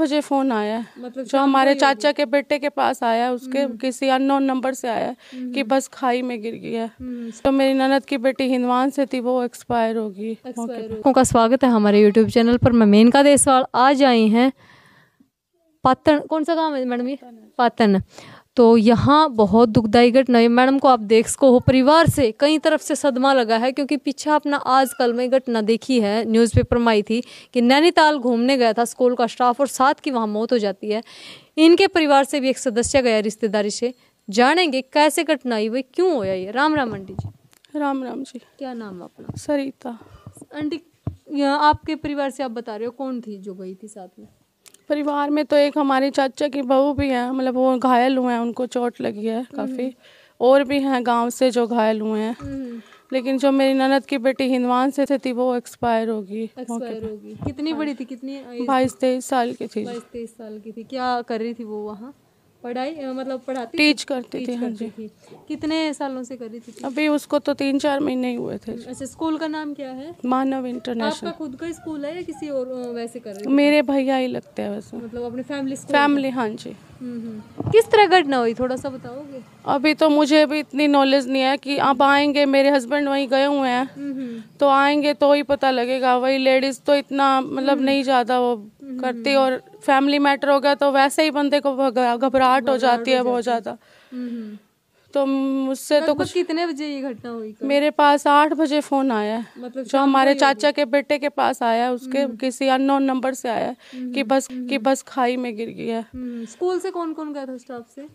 बजे फ़ोन आया है मतलब जो हमारे चाचा के बेटे के पास आया है उसके हम्म। किसी अननोन नंबर से आया हम्म। कि बस खाई में गिर गया हम्म। तो मेरी ननद की बेटी हिंदवान से थी वो एक्सपायर होगी लोगों का स्वागत है हमारे यूट्यूब चैनल पर मैं मेनका देसवाल आज आई हैं पातन कौन सा काम है मैडम ये पातन तो यहाँ बहुत दुखदायी घटना है मैडम को आप देख सको हो परिवार से कई तरफ से सदमा लगा है क्योंकि पीछे अपना आजकल में घटना देखी है न्यूज़पेपर में आई थी कि नैनीताल घूमने गया था स्कूल का स्टाफ और साथ की वहाँ मौत हो जाती है इनके परिवार से भी एक सदस्य गया रिश्तेदारी से जानेंगे कैसे घटना आई वही क्यों होया ये राम राम आंटी जी राम राम जी क्या नाम है अपना सरिता आंटी आपके परिवार से आप बता रहे हो कौन थी जो गई थी साथ में परिवार में तो एक हमारे चाचा की बहू भी है मतलब वो घायल हुए हैं उनको चोट लगी है काफ़ी हम्म। और भी हैं गांव से जो घायल हुए हैं हम्म। लेकिन जो मेरी ननद की बेटी हिंदवान से थी वो एक्सपायर होगी एक्सपायर होगी कितनी बड़ी थी कितनी बाईस तेईस साल की थी बाईस तेईस साल की थी क्या कर रही थी वो वहाँ पढ़ाई मतलब पढ़ाती टीच करती टीच थी थी, हाँ जी थी। कितने सालों से करी थी अभी उसको तो तीन चार महीने ही हुए थे अच्छा स्कूल का नाम क्या है मानव इंटरनेशनल आपका खुद का स्कूल है या किसी और वैसे कर रहे मेरे भैया ही लगते हैं वैसे मतलब अपने फैमिली फैमिली हाँ जी हम्म, हम्म। किस तरह घटना हुई थोड़ा सा बताओगे अभी तो मुझे भी इतनी नॉलेज नहीं है कि आप आएंगे मेरे हस्बैंड वहीं गए हुए हैं हम्म, तो आएंगे तो ही पता लगेगा वही लेडीज तो इतना मतलब नहीं ज्यादा वो करती और फैमिली मैटर हो गया तो वैसे ही बंदे को घबराहट हो जाती है बहुत ज़्यादा तो मुझसे तो कुछ कितने बजे ये घटना हुई कर? मेरे पास आठ बजे फोन आया है मतलब जो हमारे चाचा के बेटे के पास आया है उसके किसी अननोन नंबर से आया कि बस कि बस खाई में गिर गया है हम्म, स्कूल से कौन कौन गया था स्टाफ से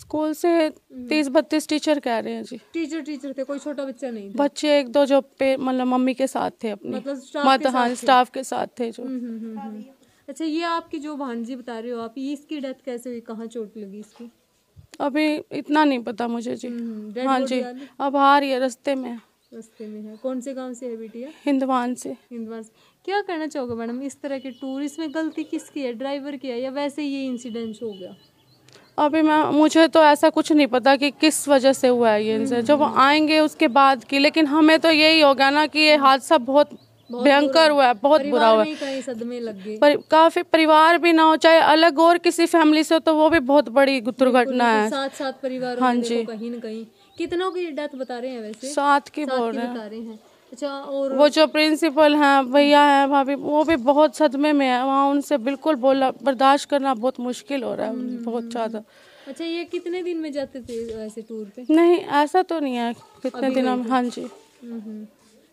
स्कूल से हम्म। तीस बत्तीस टीचर कह रहे हैं जी टीचर टीचर थे कोई छोटा बच्चा नहीं था। बच्चे एक दो जो मतलब मम्मी के साथ थे अपने मतलब स्टाफ, के हाँ, साथ, स्टाफ के साथ थे जो अच्छा ये आपकी जो भांजी बता रहे हो आप ये इसकी डेथ कैसे हुई कहाँ चोट लगी इसकी अभी इतना नहीं पता मुझे जी हम्म, हाँ जी अब आ रही है रस्ते में रस्ते में है कौन से गांव से है बेटिया हिंदवान से हिंदवान से क्या करना चाहोगे मैडम इस तरह के टूरिस्ट में गलती किसकी है ड्राइवर की है या वैसे ये इंसिडेंट हो गया अभी मैं मुझे तो ऐसा कुछ नहीं पता कि किस वजह से हुआ है ये हम्म, हम्म, जब आएंगे उसके बाद की लेकिन हमें तो यही होगा ना कि ये हादसा बहुत भयंकर हुआ है बहुत बुरा हुआ है पर, काफी परिवार भी ना हो चाहे अलग और किसी फैमिली से हो तो वो भी बहुत बड़ी दुर्घटना है साथ साथ परिवार हाँ जी कहीं ना कहीं कितनों की डेथ बता रहे हैं वैसे साथ की बोल रहे हैं अच्छा, और वो जो प्रिंसिपल हैं भैया हैं भाभी वो भी बहुत सदमे में है वहाँ उनसे बिल्कुल बोला बर्दाश्त करना बहुत मुश्किल हो रहा है हम्म, बहुत हम्म, ज़्यादा हम्म। अच्छा ये कितने दिन में जाते थे ऐसे टूर पे नहीं ऐसा तो नहीं है कितने दिनों में हाँ जी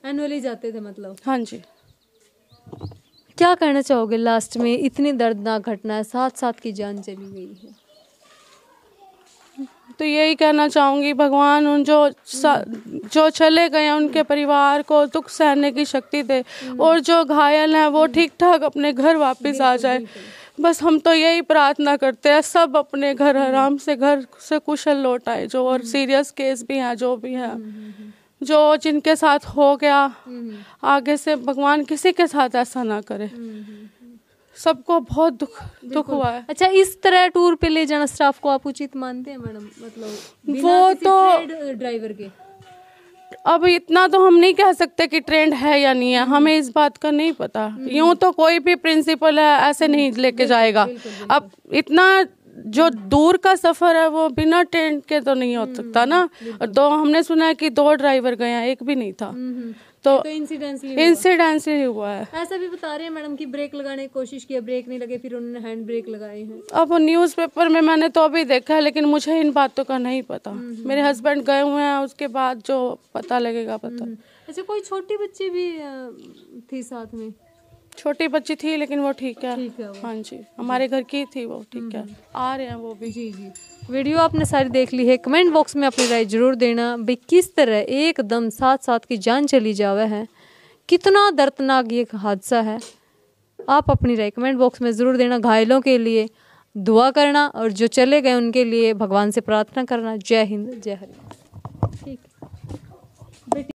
एनुअली जाते थे मतलब हाँ जी क्या कहना चाहोगे लास्ट में इतनी दर्दनाक घटना है साथ साथ की जान चली गई है तो यही कहना चाहूँगी भगवान उन जो जो चले गए उनके परिवार को दुख सहने की शक्ति दे हम्म। और जो घायल हैं वो हम्म। ठीक ठाक अपने घर वापस आ जाए बस हम तो यही प्रार्थना करते हैं सब अपने घर हम्म। आराम से घर से कुशल लौट आए जो और सीरियस केस भी हैं जो भी हैं जो जिनके साथ हो गया आगे से भगवान किसी के साथ ऐसा ना करे सबको बहुत दुख दुख हुआ है अच्छा इस तरह टूर पे ले जाना स्टाफ को आप उचित मानते हैं मैडम मतलब वो तो ड्राइवर के अब इतना तो हम नहीं कह सकते कि ट्रेंड है या नहीं है हमें इस बात का नहीं पता हम्म। यूं तो कोई भी प्रिंसिपल है ऐसे नहीं लेके जाएगा अब इतना जो दूर का सफर है वो बिना टेंट के तो नहीं हो सकता हम्म, ना तो हमने सुना है कि दो ड्राइवर गए हैं एक भी नहीं था हम्म, तो इंसिडेंसली तो हुआ है ऐसा भी बता रहे हैं मैडम की ब्रेक लगाने की कोशिश किया ब्रेक नहीं लगे फिर उन्होंने हैंड ब्रेक लगाए हैं अब न्यूज पेपर में मैंने तो अभी देखा है लेकिन मुझे इन बातों का नहीं पता नहीं। हम्म, मेरे हस्बैंड हम्म। गए हुए हैं उसके बाद जो पता लगेगा पता हम्म, अच्छा कोई छोटी बच्ची भी थी साथ में छोटी बच्ची थी लेकिन वो ठीक है हाँ जी हमारे घर की थी वो ठीक है आ रहे हैं वो भी जी जी वीडियो आपने सारी देख ली है कमेंट बॉक्स में अपनी राय जरूर देना भाई किस तरह एकदम साथ साथ की जान चली जावे है कितना दर्दनाक ये हादसा है आप अपनी राय कमेंट बॉक्स में ज़रूर देना घायलों के लिए दुआ करना और जो चले गए उनके लिए भगवान से प्रार्थना करना जय हिंद जय हरिंद